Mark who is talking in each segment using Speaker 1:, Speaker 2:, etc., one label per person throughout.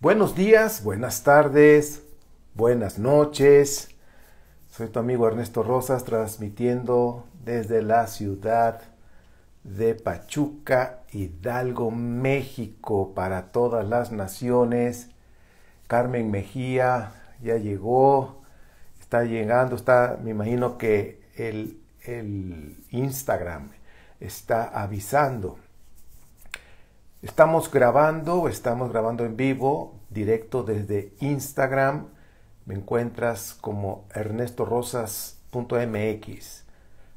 Speaker 1: Buenos días, buenas tardes, buenas noches. Soy tu amigo Ernesto Rosas transmitiendo desde la ciudad de Pachuca, Hidalgo, México, para todas las naciones. Carmen Mejía ya llegó, está llegando, está, me imagino que el, el Instagram está avisando Estamos grabando, estamos grabando en vivo, directo desde Instagram. Me encuentras como ernestorosas.mx.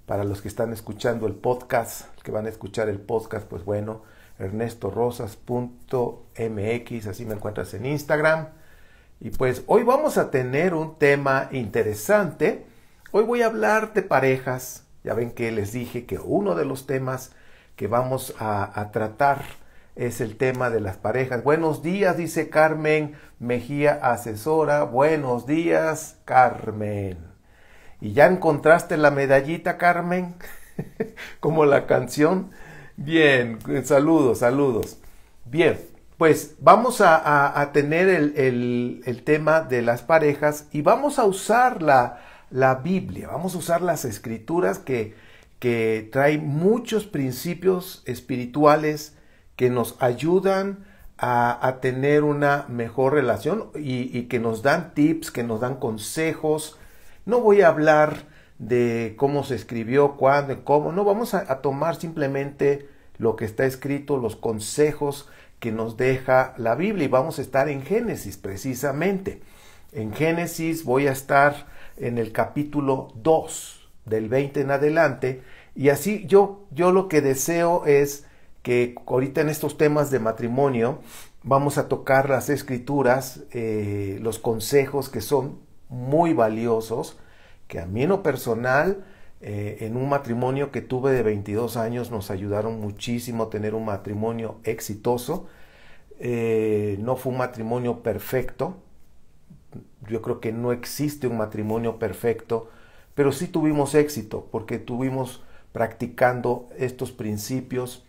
Speaker 1: Para los que están escuchando el podcast, que van a escuchar el podcast, pues bueno, ernestorosas.mx, así me encuentras en Instagram. Y pues hoy vamos a tener un tema interesante. Hoy voy a hablar de parejas. Ya ven que les dije que uno de los temas que vamos a, a tratar es el tema de las parejas. Buenos días, dice Carmen Mejía, asesora. Buenos días, Carmen. ¿Y ya encontraste la medallita, Carmen? Como la canción. Bien, eh, saludos, saludos. Bien, pues vamos a, a, tener el, el, tema de las parejas y vamos a usar la, la Biblia, vamos a usar las escrituras que, que traen muchos principios espirituales, que nos ayudan a, a tener una mejor relación y, que nos dan tips, que nos dan consejos. No voy a hablar de cómo se escribió, cuándo, y cómo. No, vamos a, tomar simplemente lo que está escrito, los consejos que nos deja la Biblia. Y vamos a estar en Génesis precisamente. En Génesis voy a estar en el capítulo 2 del 20 en adelante. Y así yo, yo lo que deseo es que ahorita en estos temas de matrimonio vamos a tocar las escrituras, eh, los consejos que son muy valiosos, que a mí en lo personal, eh, en un matrimonio que tuve de 22 años, nos ayudaron muchísimo a tener un matrimonio exitoso. Eh, no fue un matrimonio perfecto, yo creo que no existe un matrimonio perfecto, pero sí tuvimos éxito porque tuvimos practicando estos principios,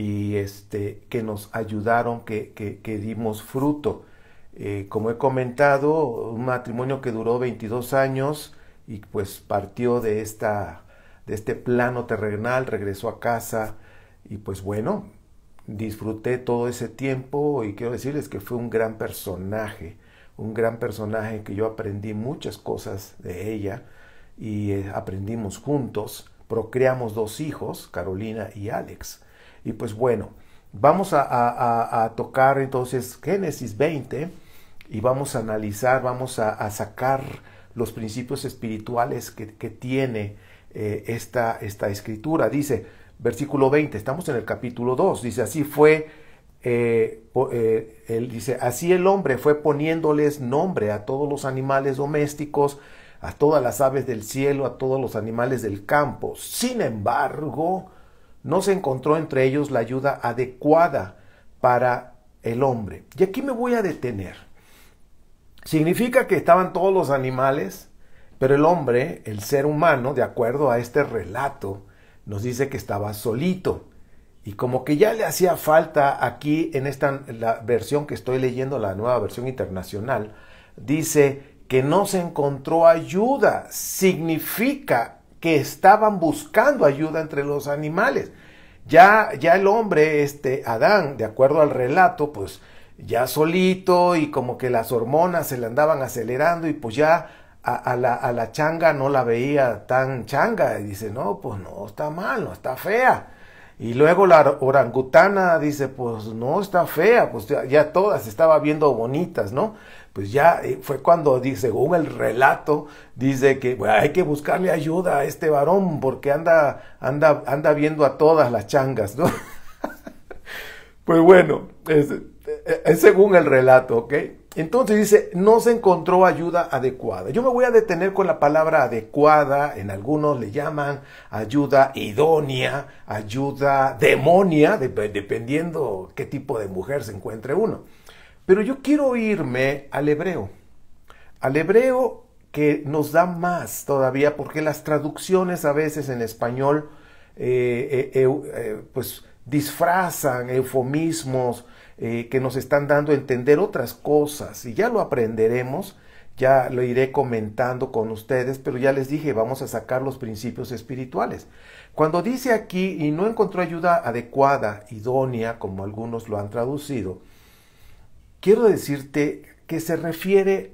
Speaker 1: y este, que nos ayudaron, que, que, dimos fruto. Eh, como he comentado, un matrimonio que duró 22 años y pues partió de, esta, de este plano terrenal, regresó a casa y pues bueno, disfruté todo ese tiempo y quiero decirles que fue un gran personaje, un gran personaje que yo aprendí muchas cosas de ella y eh, aprendimos juntos, procreamos dos hijos, Carolina y Alex. Y pues bueno, vamos a, tocar entonces Génesis 20 y vamos a analizar, vamos a, sacar los principios espirituales que, tiene eh, esta, esta escritura. Dice, versículo 20, estamos en el capítulo 2, dice, así fue, eh, eh, él dice, así el hombre fue poniéndoles nombre a todos los animales domésticos, a todas las aves del cielo, a todos los animales del campo. Sin embargo, no se encontró entre ellos la ayuda adecuada para el hombre. Y aquí me voy a detener. Significa que estaban todos los animales, pero el hombre, el ser humano, de acuerdo a este relato, nos dice que estaba solito. Y como que ya le hacía falta aquí en esta la versión que estoy leyendo, la nueva versión internacional, dice que no se encontró ayuda. Significa que estaban buscando ayuda entre los animales. Ya, ya el hombre, este Adán, de acuerdo al relato, pues ya solito y como que las hormonas se le andaban acelerando y pues ya a, la, a la changa no la veía tan changa y dice, no, pues no, está mal, no, está fea. Y luego la orangutana dice, pues no, está fea, pues ya, todas estaba viendo bonitas, ¿no? Pues ya eh, fue cuando, según el relato, dice que hay que buscarle ayuda a este varón porque anda, anda, anda viendo a todas las changas, ¿no? pues bueno, es según el relato, ¿ok? Entonces dice, no se encontró ayuda adecuada. Yo me voy a detener con la palabra adecuada, en algunos le llaman ayuda idónea, ayuda demonia, dependiendo qué tipo de mujer se encuentre uno. Pero yo quiero irme al hebreo, al hebreo que nos da más todavía, porque las traducciones a veces en español eh, eh, eh, pues disfrazan eufemismos, eh, que nos están dando a entender otras cosas y ya lo aprenderemos, ya lo iré comentando con ustedes, pero ya les dije, vamos a sacar los principios espirituales. Cuando dice aquí y no encontró ayuda adecuada, idónea, como algunos lo han traducido, quiero decirte que se refiere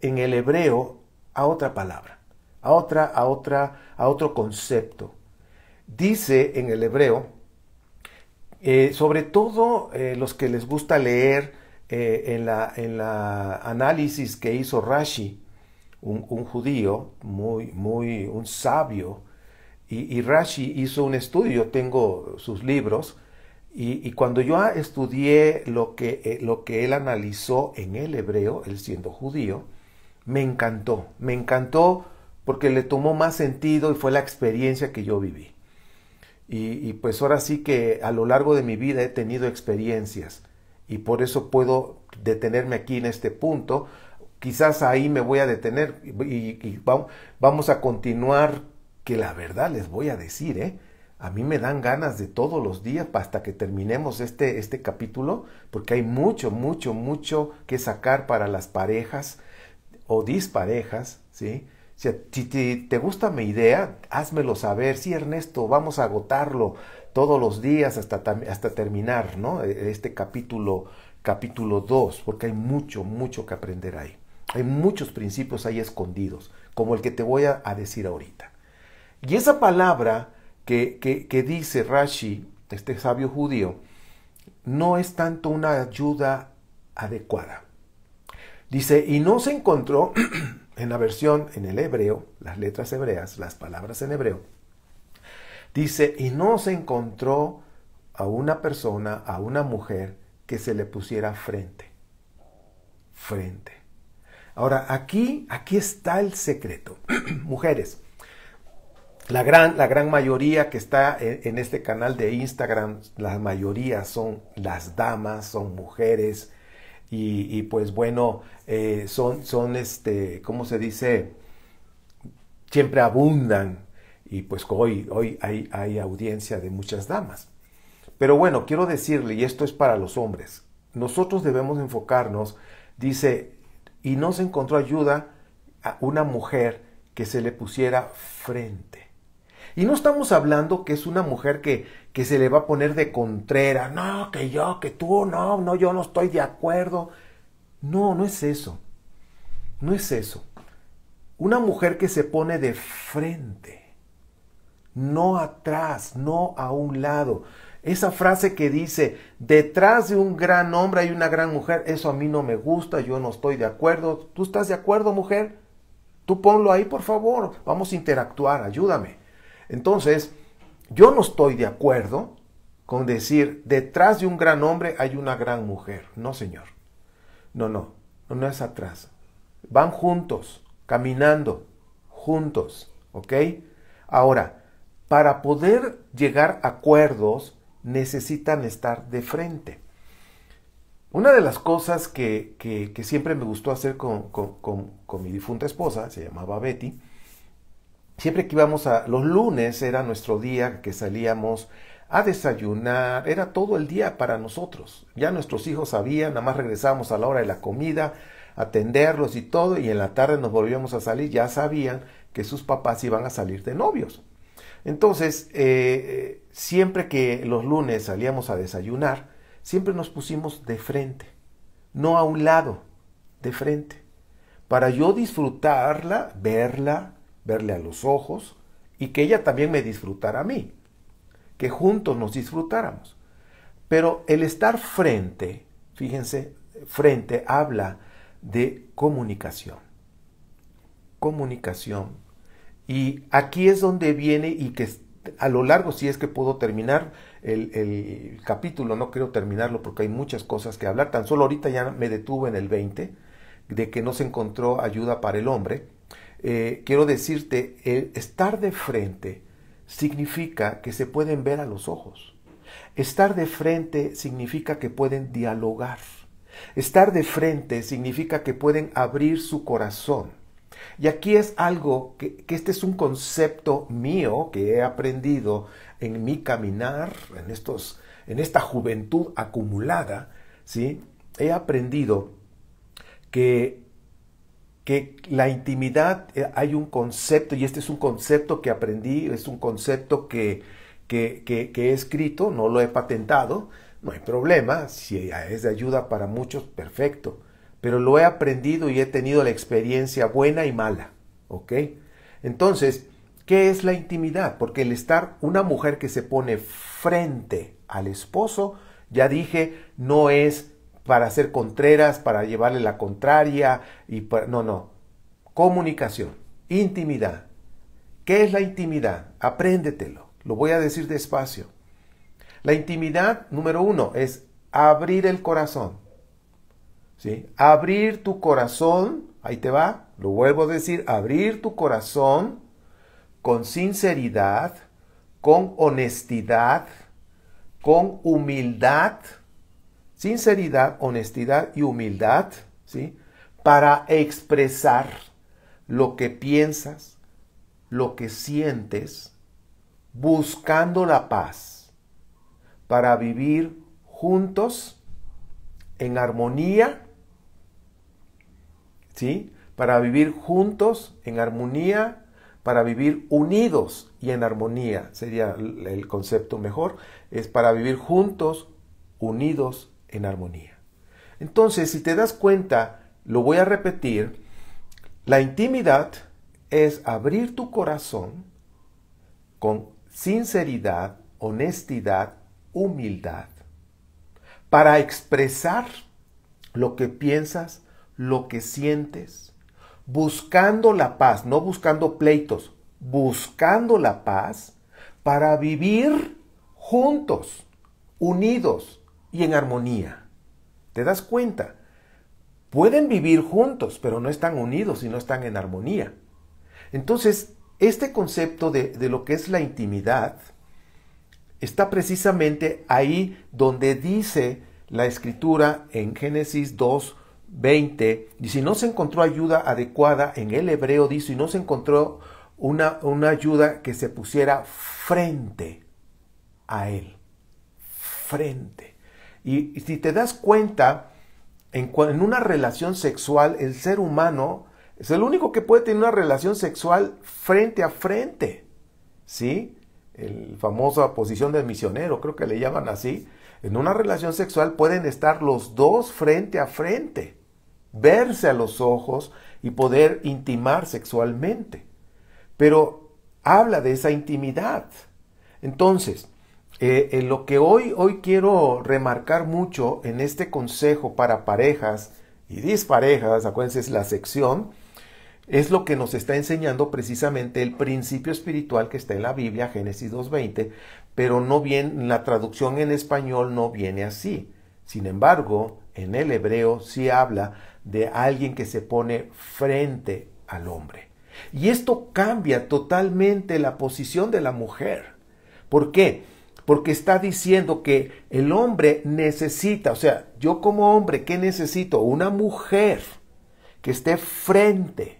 Speaker 1: en el hebreo a otra palabra, a otra, a otra, a otro concepto. Dice en el hebreo, eh, sobre todo eh, los que les gusta leer eh, en, la, en, análisis que hizo Rashi, un, judío, muy, muy, un sabio, y, Rashi hizo un estudio, tengo sus libros, y, cuando yo estudié lo que, lo que él analizó en el hebreo, él siendo judío, me encantó, me encantó porque le tomó más sentido y fue la experiencia que yo viví. Y, pues ahora sí que a lo largo de mi vida he tenido experiencias y por eso puedo detenerme aquí en este punto. Quizás ahí me voy a detener y, vamos a continuar que la verdad les voy a decir, ¿eh? A mí me dan ganas de todos los días hasta que terminemos este, este capítulo, porque hay mucho, mucho, mucho que sacar para las parejas o disparejas, ¿sí? Si te, gusta mi idea, házmelo saber. Sí, Ernesto, vamos a agotarlo todos los días hasta, hasta terminar ¿no? E, este capítulo capítulo 2, porque hay mucho, mucho que aprender ahí. Hay muchos principios ahí escondidos, como el que te voy a, decir ahorita. Y esa palabra que, dice Rashi, este sabio judío, no es tanto una ayuda adecuada. Dice, y no se encontró En la versión en el hebreo, las letras hebreas, las palabras en hebreo, dice, y no se encontró a una persona, a una mujer, que se le pusiera frente. Frente. Ahora, aquí, aquí está el secreto. Mujeres, la gran, la gran mayoría que está en, en, este canal de Instagram, la mayoría son las damas, son mujeres, y, pues bueno, eh, son, son, este, ¿cómo se dice? Siempre abundan y pues hoy, hoy hay, hay audiencia de muchas damas. Pero bueno, quiero decirle, y esto es para los hombres, nosotros debemos enfocarnos, dice, y no se encontró ayuda a una mujer que se le pusiera frente. Y no estamos hablando que es una mujer que que se le va a poner de contrera, no, que yo, que tú, no, no, yo no estoy de acuerdo. No, no es eso. No es eso. Una mujer que se pone de frente, no atrás, no a un lado. Esa frase que dice, detrás de un gran hombre hay una gran mujer, eso a mí no me gusta, yo no estoy de acuerdo. ¿Tú estás de acuerdo, mujer? Tú ponlo ahí, por favor. Vamos a interactuar, ayúdame. Entonces, yo no estoy de acuerdo con decir, detrás de un gran hombre hay una gran mujer. No, señor. No, no, no es atrás. Van juntos, caminando, juntos, ¿ok? Ahora, para poder llegar a acuerdos, necesitan estar de frente. Una de las cosas que, que, siempre me gustó hacer con, con mi difunta esposa, se llamaba Betty, siempre que íbamos a los lunes era nuestro día que salíamos a desayunar, era todo el día para nosotros. Ya nuestros hijos sabían, nada más regresábamos a la hora de la comida, atenderlos y todo, y en la tarde nos volvíamos a salir, ya sabían que sus papás iban a salir de novios. Entonces, eh, siempre que los lunes salíamos a desayunar, siempre nos pusimos de frente, no a un lado, de frente, para yo disfrutarla, verla, verle a los ojos y que ella también me disfrutara a mí, que juntos nos disfrutáramos. Pero el estar frente, fíjense, frente habla de comunicación. Comunicación. Y aquí es donde viene y que a lo largo, si es que puedo terminar el, capítulo, no quiero terminarlo porque hay muchas cosas que hablar, tan solo ahorita ya me detuve en el 20, de que no se encontró ayuda para el hombre, eh, quiero decirte, el estar de frente significa que se pueden ver a los ojos. Estar de frente significa que pueden dialogar. Estar de frente significa que pueden abrir su corazón. Y aquí es algo que, que, este es un concepto mío que he aprendido en mi caminar, en, estos, en esta juventud acumulada, ¿sí? He aprendido que que la intimidad, eh, hay un concepto, y este es un concepto que aprendí, es un concepto que, que, que, que he escrito, no lo he patentado, no hay problema, si es de ayuda para muchos, perfecto, pero lo he aprendido y he tenido la experiencia buena y mala, ¿ok? Entonces, ¿qué es la intimidad? Porque el estar una mujer que se pone frente al esposo, ya dije, no es para hacer contreras, para llevarle la contraria. Y No, no. Comunicación, intimidad. ¿Qué es la intimidad? Apréndetelo. Lo voy a decir despacio. La intimidad, número uno, es abrir el corazón. ¿Sí? Abrir tu corazón, ahí te va, lo vuelvo a decir, abrir tu corazón con sinceridad, con honestidad, con humildad, sinceridad, honestidad y humildad, ¿sí? Para expresar lo que piensas, lo que sientes, buscando la paz, para vivir juntos en armonía, ¿sí? Para vivir juntos en armonía, para vivir unidos y en armonía, sería el concepto mejor, es para vivir juntos, unidos en armonía. Entonces, si te das cuenta, lo voy a repetir, la intimidad es abrir tu corazón con sinceridad, honestidad, humildad, para expresar lo que piensas, lo que sientes, buscando la paz, no buscando pleitos, buscando la paz para vivir juntos, unidos, y en armonía. ¿Te das cuenta? Pueden vivir juntos, pero no están unidos y no están en armonía. Entonces, este concepto de, lo que es la intimidad está precisamente ahí donde dice la escritura en Génesis 2, 20, y si no se encontró ayuda adecuada, en el hebreo dice, y no se encontró una, una ayuda que se pusiera frente a él, frente. Y, si te das cuenta, en, una relación sexual, el ser humano es el único que puede tener una relación sexual frente a frente. ¿Sí? El famosa posición del misionero, creo que le llaman así. En una relación sexual pueden estar los dos frente a frente, verse a los ojos y poder intimar sexualmente. Pero habla de esa intimidad. Entonces, eh, eh, lo que hoy, hoy quiero remarcar mucho en este consejo para parejas y disparejas, acuérdense, es la sección, es lo que nos está enseñando precisamente el principio espiritual que está en la Biblia, Génesis 2.20, pero no bien, la traducción en español no viene así. Sin embargo, en el hebreo sí habla de alguien que se pone frente al hombre. Y esto cambia totalmente la posición de la mujer. ¿Por qué? porque está diciendo que el hombre necesita, o sea, yo como hombre, ¿qué necesito? Una mujer que esté frente,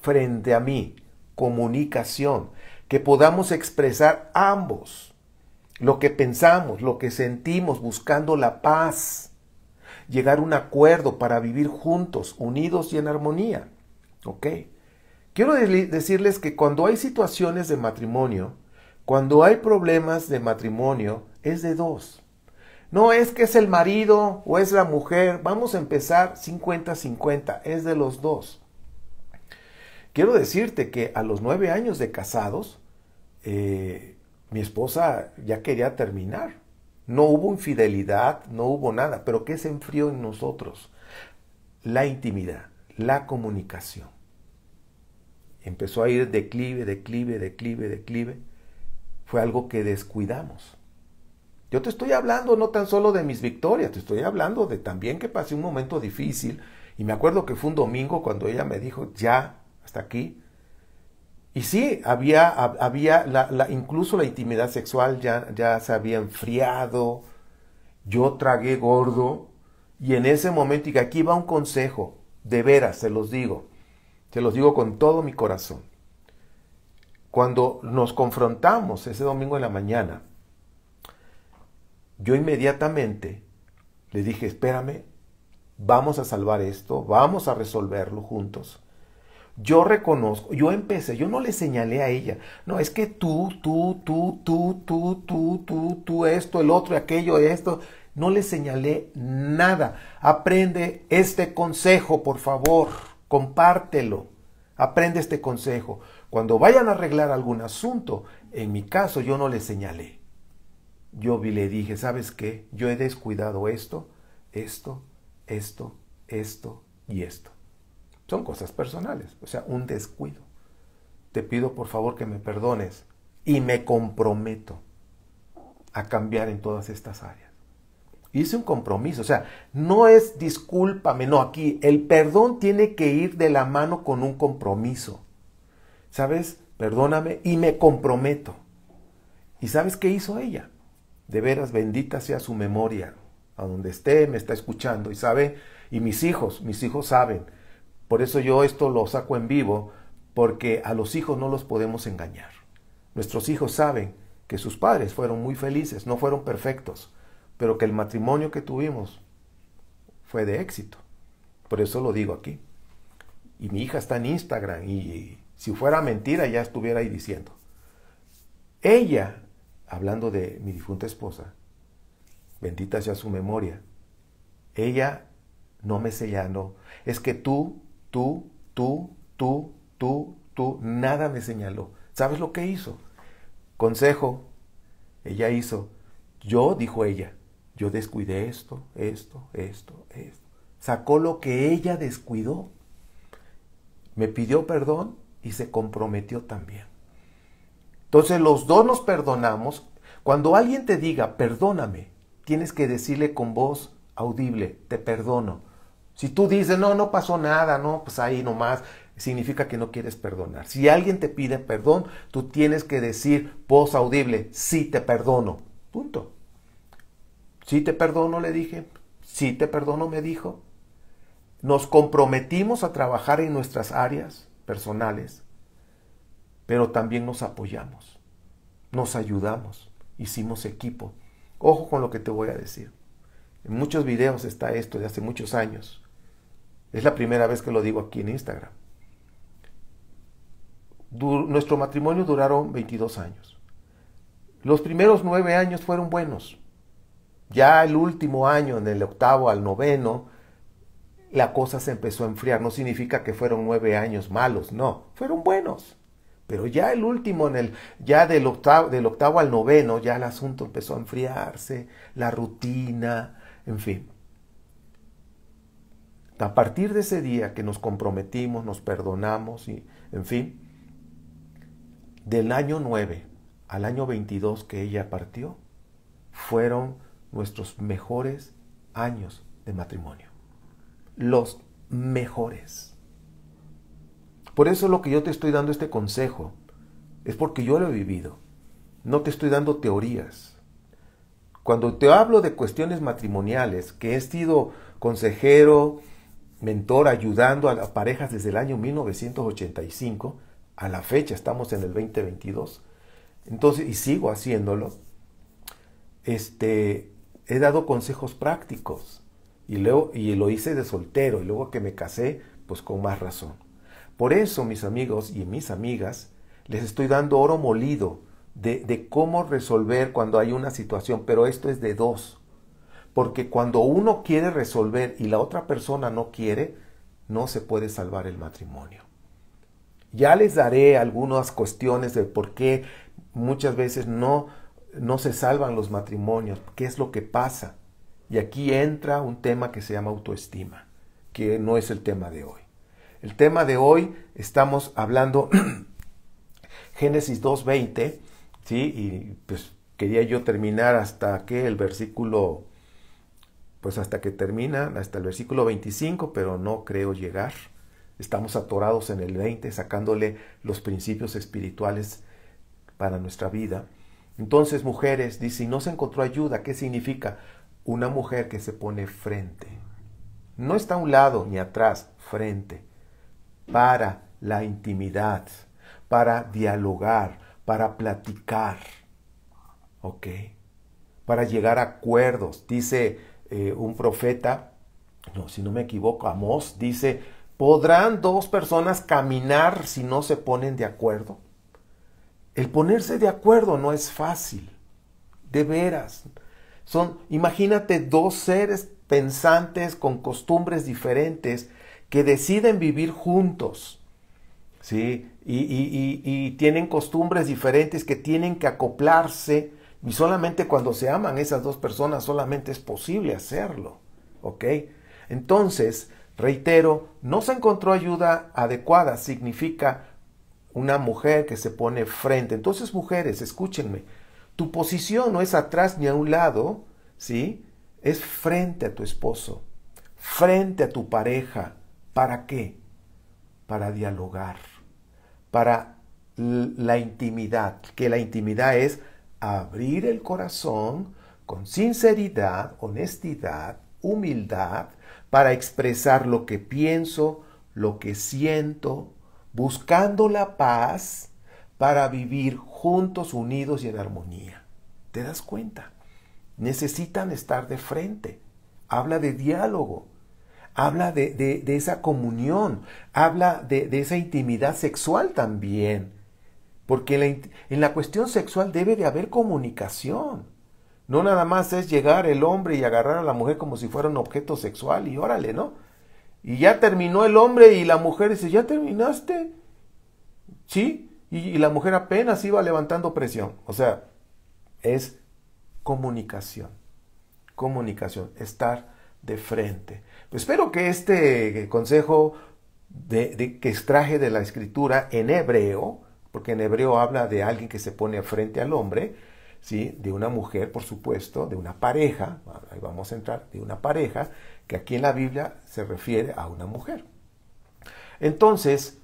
Speaker 1: frente a mí, comunicación, que podamos expresar ambos lo que pensamos, lo que sentimos, buscando la paz, llegar a un acuerdo para vivir juntos, unidos y en armonía. ¿Ok? Quiero decirles que cuando hay situaciones de matrimonio, cuando hay problemas de matrimonio, es de dos. No es que es el marido o es la mujer. Vamos a empezar 50-50. Es de los dos. Quiero decirte que a los nueve años de casados, eh, mi esposa ya quería terminar. No hubo infidelidad, no hubo nada. Pero ¿qué se enfrió en nosotros? La intimidad, la comunicación. Empezó a ir declive, declive, declive, declive fue algo que descuidamos. Yo te estoy hablando no tan solo de mis victorias, te estoy hablando de también que pasé un momento difícil. Y me acuerdo que fue un domingo cuando ella me dijo, ya, hasta aquí. Y sí, había, había incluso la intimidad sexual ya, ya se había enfriado. Yo tragué gordo. Y en ese momento, y aquí va un consejo, de veras, se los digo, se los digo con todo mi corazón. Cuando nos confrontamos ese domingo en la mañana, yo inmediatamente le dije, espérame, vamos a salvar esto, vamos a resolverlo juntos. Yo reconozco, yo empecé, yo no le señalé a ella, no, es que tú, tú, tú, tú, tú, tú, tú, tú, esto, el otro, aquello, esto, no le señalé nada. Aprende este consejo, por favor, compártelo, aprende este consejo. Cuando vayan a arreglar algún asunto, en mi caso yo no le señalé. Yo le dije, ¿sabes qué? Yo he descuidado esto, esto, esto, esto y esto. Son cosas personales, o sea, un descuido. Te pido por favor que me perdones y me comprometo a cambiar en todas estas áreas. Hice un compromiso, o sea, no es discúlpame, no, aquí el perdón tiene que ir de la mano con un compromiso. ¿sabes? Perdóname y me comprometo. ¿Y sabes qué hizo ella? De veras, bendita sea su memoria. A donde esté, me está escuchando y sabe, y mis hijos, mis hijos saben. Por eso yo esto lo saco en vivo, porque a los hijos no los podemos engañar. Nuestros hijos saben que sus padres fueron muy felices, no fueron perfectos, pero que el matrimonio que tuvimos fue de éxito. Por eso lo digo aquí. Y mi hija está en Instagram y si fuera mentira, ya estuviera ahí diciendo. Ella, hablando de mi difunta esposa, bendita sea su memoria, ella no me señaló. Es que tú, tú, tú, tú, tú, tú, nada me señaló. ¿Sabes lo que hizo? Consejo, ella hizo. Yo, dijo ella, yo descuidé esto, esto, esto, esto. Sacó lo que ella descuidó. Me pidió perdón y se comprometió también. Entonces los dos nos perdonamos. Cuando alguien te diga, perdóname, tienes que decirle con voz audible, te perdono. Si tú dices, no, no pasó nada, no, pues ahí nomás, significa que no quieres perdonar. Si alguien te pide perdón, tú tienes que decir voz audible, sí te perdono. Punto. Sí te perdono, le dije. Sí te perdono, me dijo. Nos comprometimos a trabajar en nuestras áreas personales, pero también nos apoyamos, nos ayudamos, hicimos equipo. Ojo con lo que te voy a decir. En muchos videos está esto de hace muchos años. Es la primera vez que lo digo aquí en Instagram. nuestro matrimonio duraron 22 años. Los primeros nueve años fueron buenos. Ya el último año, en el octavo al noveno, la cosa se empezó a enfriar. No significa que fueron nueve años malos, no, fueron buenos. Pero ya el último, en el, ya del octavo, del octavo al noveno, ya el asunto empezó a enfriarse, la rutina, en fin. A partir de ese día que nos comprometimos, nos perdonamos y, en fin, del año 9 al año 22 que ella partió, fueron nuestros mejores años de matrimonio los mejores. Por eso lo que yo te estoy dando este consejo es porque yo lo he vivido. No te estoy dando teorías. Cuando te hablo de cuestiones matrimoniales, que he sido consejero, mentor, ayudando a las parejas desde el año 1985, a la fecha estamos en el 2022, entonces, y sigo haciéndolo, este, he dado consejos prácticos y, lo hice de soltero y luego que me casé, pues con más razón. Por eso, mis amigos y mis amigas, les estoy dando oro molido de, de cómo resolver cuando hay una situación, pero esto es de dos. Porque cuando uno quiere resolver y la otra persona no quiere, no se puede salvar el matrimonio. Ya les daré algunas cuestiones de por qué muchas veces no, no se salvan los matrimonios, qué es lo que pasa. Y aquí entra un tema que se llama autoestima, que no es el tema de hoy. El tema de hoy estamos hablando Génesis 2.20, ¿sí? Y pues quería yo terminar hasta que el versículo, pues hasta que termina, hasta el versículo 25, pero no creo llegar. Estamos atorados en el 20, sacándole los principios espirituales para nuestra vida. Entonces, mujeres, dice, no se encontró ayuda. ¿Qué significa? una mujer que se pone frente, no está a un lado ni atrás, frente, para la intimidad, para dialogar, para platicar, ¿ok? Para llegar a acuerdos. Dice eh, un profeta, no, si no me equivoco, Amos, dice, ¿podrán dos personas caminar si no se ponen de acuerdo? El ponerse de acuerdo no es fácil, de veras. Son, imagínate, dos seres pensantes con costumbres diferentes que deciden vivir juntos, ¿sí? Y, tienen costumbres diferentes que tienen que acoplarse y solamente cuando se aman esas dos personas solamente es posible hacerlo, ¿ok? Entonces, reitero, no se encontró ayuda adecuada, significa una mujer que se pone frente. Entonces, mujeres, escúchenme, tu posición no es atrás ni a un lado, ¿sí? Es frente a tu esposo, frente a tu pareja. ¿Para qué? Para dialogar, para la intimidad, que la intimidad es abrir el corazón con sinceridad, honestidad, humildad, para expresar lo que pienso, lo que siento, buscando la paz para vivir juntos, unidos y en armonía. ¿Te das cuenta? Necesitan estar de frente. Habla de diálogo. Habla de, de, esa comunión. Habla de, de, esa intimidad sexual también. Porque en la, en la cuestión sexual debe de haber comunicación. No nada más es llegar el hombre y agarrar a la mujer como si fuera un objeto sexual y órale, ¿no? Y ya terminó el hombre y la mujer dice, ¿ya terminaste? ¿Sí? y, la mujer apenas iba levantando presión. O sea, es comunicación, comunicación, estar de frente. espero que este eh, consejo que extraje de la escritura en hebreo, porque en hebreo habla de alguien que se pone frente al hombre, ¿sí? de una mujer, por supuesto, de una pareja, ahí vamos a entrar, de una pareja, que aquí en la Biblia se refiere a una mujer. Entonces,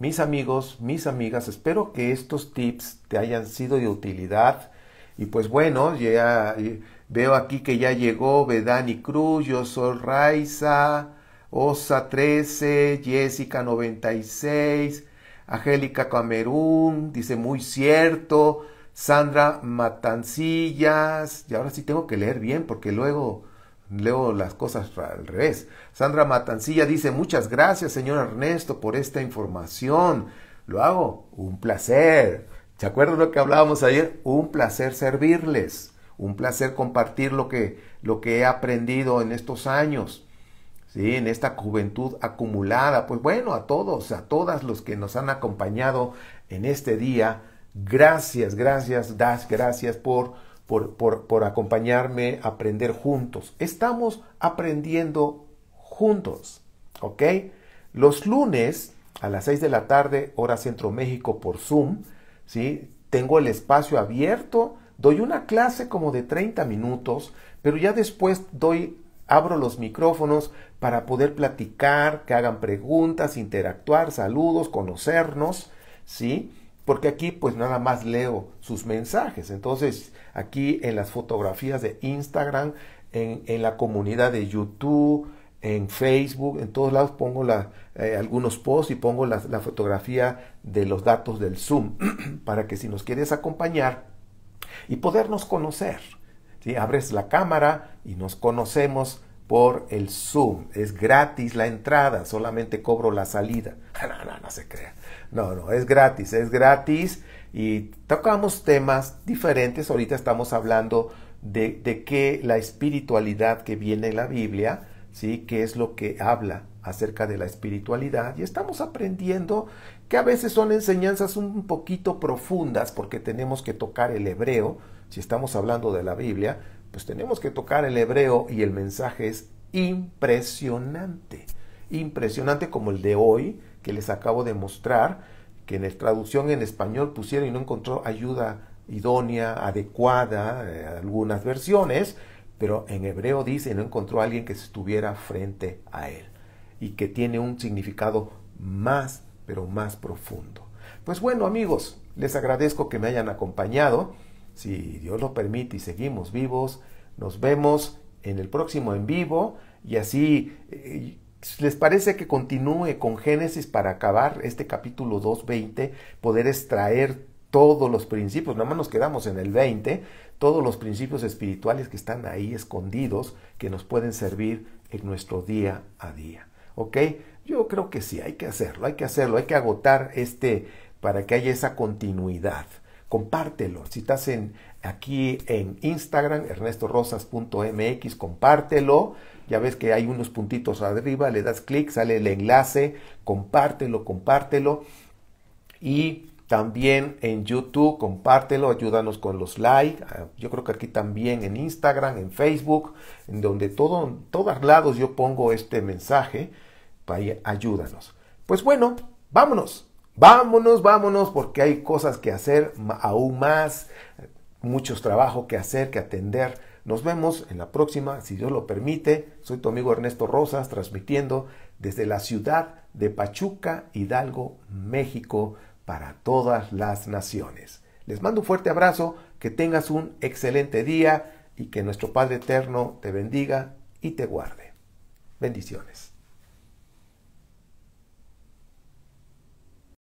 Speaker 1: mis amigos, mis amigas, espero que estos tips te hayan sido de utilidad. Y pues bueno, ya veo aquí que ya llegó Bedani Cruz, yo soy Raiza, Osa 13, Jessica 96, Angélica Camerún, dice muy cierto, Sandra Matancillas, y ahora sí tengo que leer bien porque luego Leo las cosas al revés. Sandra Matancilla dice, muchas gracias, señor Ernesto, por esta información. Lo hago, un placer. ¿Se acuerdan lo que hablábamos ayer? Un placer servirles, un placer compartir lo que, lo que he aprendido en estos años, ¿sí? en esta juventud acumulada. Pues bueno, a todos, a todas los que nos han acompañado en este día, gracias, gracias, das gracias por por, acompañarme a aprender juntos. Estamos aprendiendo juntos, ¿ok? Los lunes a las 6 de la tarde, hora Centro México por Zoom, ¿sí? Tengo el espacio abierto, doy una clase como de 30 minutos, pero ya después doy abro los micrófonos para poder platicar, que hagan preguntas, interactuar, saludos, conocernos, ¿sí? Porque aquí pues nada más leo sus mensajes. Entonces, aquí en las fotografías de Instagram, en, en la comunidad de YouTube, en Facebook, en todos lados pongo la, eh, algunos posts y pongo la, fotografía de los datos del Zoom para que si nos quieres acompañar y podernos conocer. Abres la cámara y nos conocemos por el Zoom. Es gratis la entrada, solamente cobro la salida. No, no, no se crea. No, no, es gratis, es gratis y tocamos temas diferentes. Ahorita estamos hablando de, de que la espiritualidad que viene en la Biblia, ¿sí? ¿Qué es lo que habla acerca de la espiritualidad? Y estamos aprendiendo que a veces son enseñanzas un poquito profundas porque tenemos que tocar el hebreo. Si estamos hablando de la Biblia, pues tenemos que tocar el hebreo y el mensaje es impresionante. Impresionante como el de hoy que les acabo de mostrar que en la traducción en español pusieron y no encontró ayuda idónea, adecuada, eh, algunas versiones, pero en hebreo dice, no encontró a alguien que estuviera frente a él y que tiene un significado más, pero más profundo. Pues bueno, amigos, les agradezco que me hayan acompañado. Si Dios lo permite y seguimos vivos, nos vemos en el próximo en vivo y así eh, les parece que continúe con Génesis para acabar este capítulo 2.20, poder extraer todos los principios, nada más nos quedamos en el 20, todos los principios espirituales que están ahí escondidos, que nos pueden servir en nuestro día a día. ¿Ok? Yo creo que sí, hay que hacerlo, hay que hacerlo, hay que agotar este para que haya esa continuidad. Compártelo. Si estás en, aquí en Instagram, ernestorosas.mx, compártelo ya ves que hay unos puntitos arriba, le das clic, sale el enlace, compártelo, compártelo. Y también en YouTube, compártelo, ayúdanos con los likes. Ah, yo creo que aquí también en Instagram, en Facebook, en donde todo, en todos lados yo pongo este mensaje para ayúdanos. Pues bueno, vámonos. Vámonos, vámonos, porque hay cosas que hacer aún más, muchos trabajos que hacer, que atender. Nos vemos en la próxima, si Dios lo permite. Soy tu amigo Ernesto Rosas, transmitiendo desde la ciudad de Pachuca, Hidalgo, México, para todas las naciones. Les mando un fuerte abrazo, que tengas un excelente día y que nuestro Padre Eterno te bendiga y te guarde. Bendiciones.